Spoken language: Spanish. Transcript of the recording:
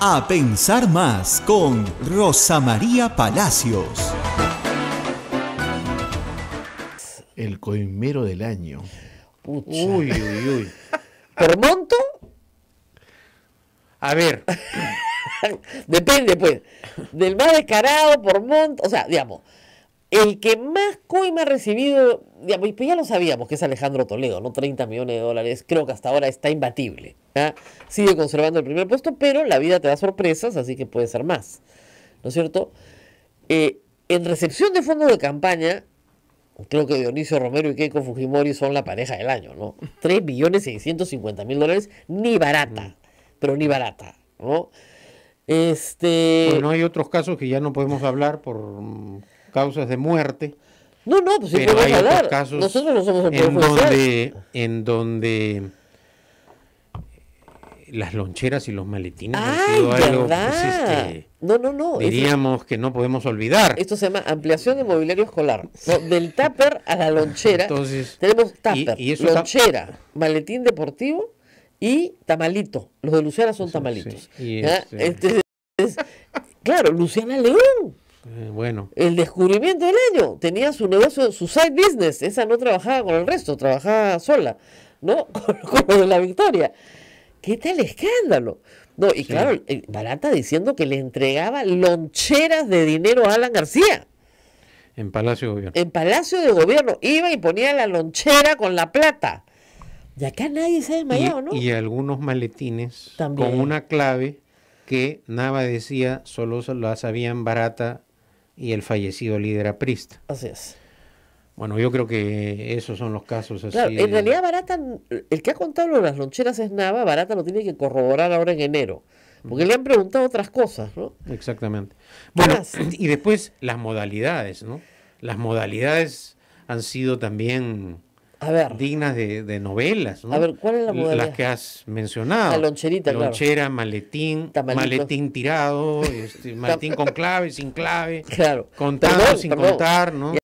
A Pensar Más con Rosa María Palacios. El coimero del año. Uy, uy, uy. ¿Por monto? A ver. Depende, pues. Del más descarado, por monto. O sea, digamos, el que más coima ha recibido, pues ya lo sabíamos, que es Alejandro Toledo, ¿no? 30 millones de dólares, creo que hasta ahora está imbatible. Sigue conservando el primer puesto, pero la vida te da sorpresas, así que puede ser más. ¿No es cierto? Eh, en recepción de fondos de campaña, creo que Dionisio Romero y Keiko Fujimori son la pareja del año, ¿no? tres millones mil dólares, ni barata, pero ni barata, ¿no? Este... Bueno, hay otros casos que ya no podemos hablar por causas de muerte. No, no, pues pero hay casos Nosotros no somos el en, donde, en donde eh, las loncheras y los maletines ah, han sido algo pues, este, no, no, no. Diríamos que no podemos olvidar. Esto se llama ampliación de mobiliario escolar. del tupper a la lonchera. Entonces, tenemos tupper, y, lonchera, maletín deportivo y tamalito. Los de Luciana son tamalitos. Este. claro, Luciana León. Eh, bueno. El descubrimiento del año. Tenía su negocio, su side business. Esa no trabajaba con el resto, trabajaba sola, ¿no? Con, de la victoria. ¿Qué tal escándalo? No, y claro, eh, Barata diciendo que le entregaba loncheras de dinero a Alan García. En Palacio de Gobierno. En Palacio de Gobierno. Iba y ponía la lonchera con la plata. Y acá nadie se ha desmayado, ¿no? Y algunos maletines También. con una clave que Nava decía solo la sabían Barata y el fallecido líder aprista. Así es. Bueno, yo creo que esos son los casos en realidad Barata, el que ha contado lo de las loncheras es Nava, Barata lo tiene que corroborar ahora en enero, porque le han preguntado otras cosas, ¿no? Exactamente. Bueno, y después las modalidades, ¿no? Las modalidades han sido también a ver, dignas de, novelas. ¿no? A ver, ¿cuál Las que has mencionado. La loncherita, Lonchera, maletín, maletín tirado, este, maletín con clave, sin clave, claro. contando, sin contar, ¿no?